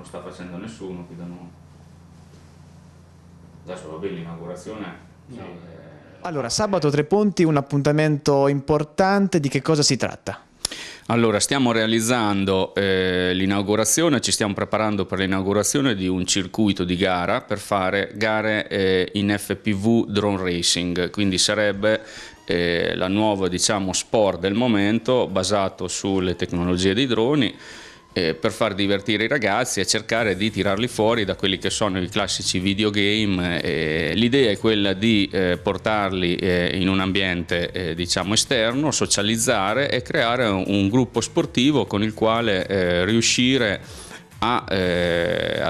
lo sta facendo nessuno qui da noi. Adesso va bene l'inaugurazione. Sì. Eh, allora, sabato Tre Ponti, un appuntamento importante, di che cosa si tratta? Allora, stiamo realizzando eh, l'inaugurazione, ci stiamo preparando per l'inaugurazione di un circuito di gara per fare gare eh, in FPV drone racing, quindi sarebbe eh, la nuova diciamo, sport del momento basato sulle tecnologie dei droni eh, per far divertire i ragazzi e cercare di tirarli fuori da quelli che sono i classici videogame. Eh, l'idea è quella di eh, portarli eh, in un ambiente eh, diciamo esterno, socializzare e creare un, un gruppo sportivo con il quale eh, riuscire a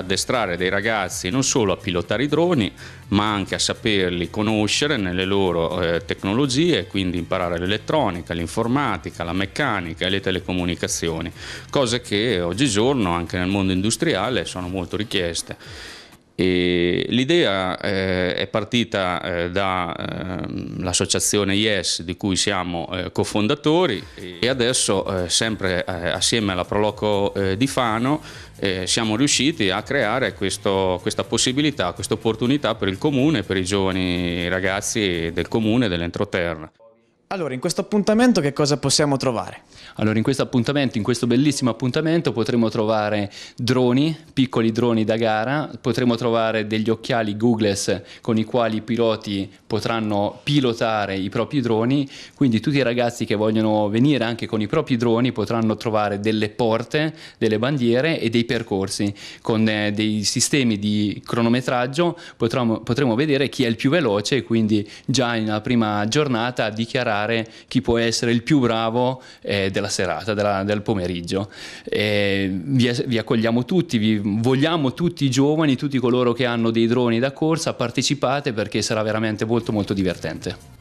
addestrare dei ragazzi non solo a pilotare i droni, ma anche a saperli conoscere nelle loro eh, tecnologie, quindi imparare l'elettronica, l'informatica, la meccanica e le telecomunicazioni, cose che oggigiorno anche nel mondo industriale sono molto richieste. E l'idea eh, è partita eh, dall'associazione ehm, eh, IES di cui siamo eh, cofondatori e adesso eh, sempre eh, assieme alla Proloco di Fano siamo riusciti a creare questo, questa possibilità, questa opportunità per il comune, per i giovani ragazzi del comune dell'entroterra. Allora, in questo appuntamento che cosa possiamo trovare? Allora, in questo appuntamento, in questo bellissimo appuntamento, potremo trovare droni, piccoli droni da gara, potremo trovare degli occhiali Googles con i quali i piloti potranno pilotare i propri droni, quindi tutti i ragazzi che vogliono venire anche con i propri droni potranno trovare delle porte, delle bandiere e dei percorsi. Con eh, dei sistemi di cronometraggio potremo, potremo vedere chi è il più veloce e quindi già nella prima giornata dichiarare valutare chi può essere il più bravo eh, della serata, della, del pomeriggio. Eh, vi, vi, accogliamo tutti, vi vogliamo tutti i giovani, tutti coloro che hanno dei droni da corsa, partecipate perché sarà veramente molto molto divertente.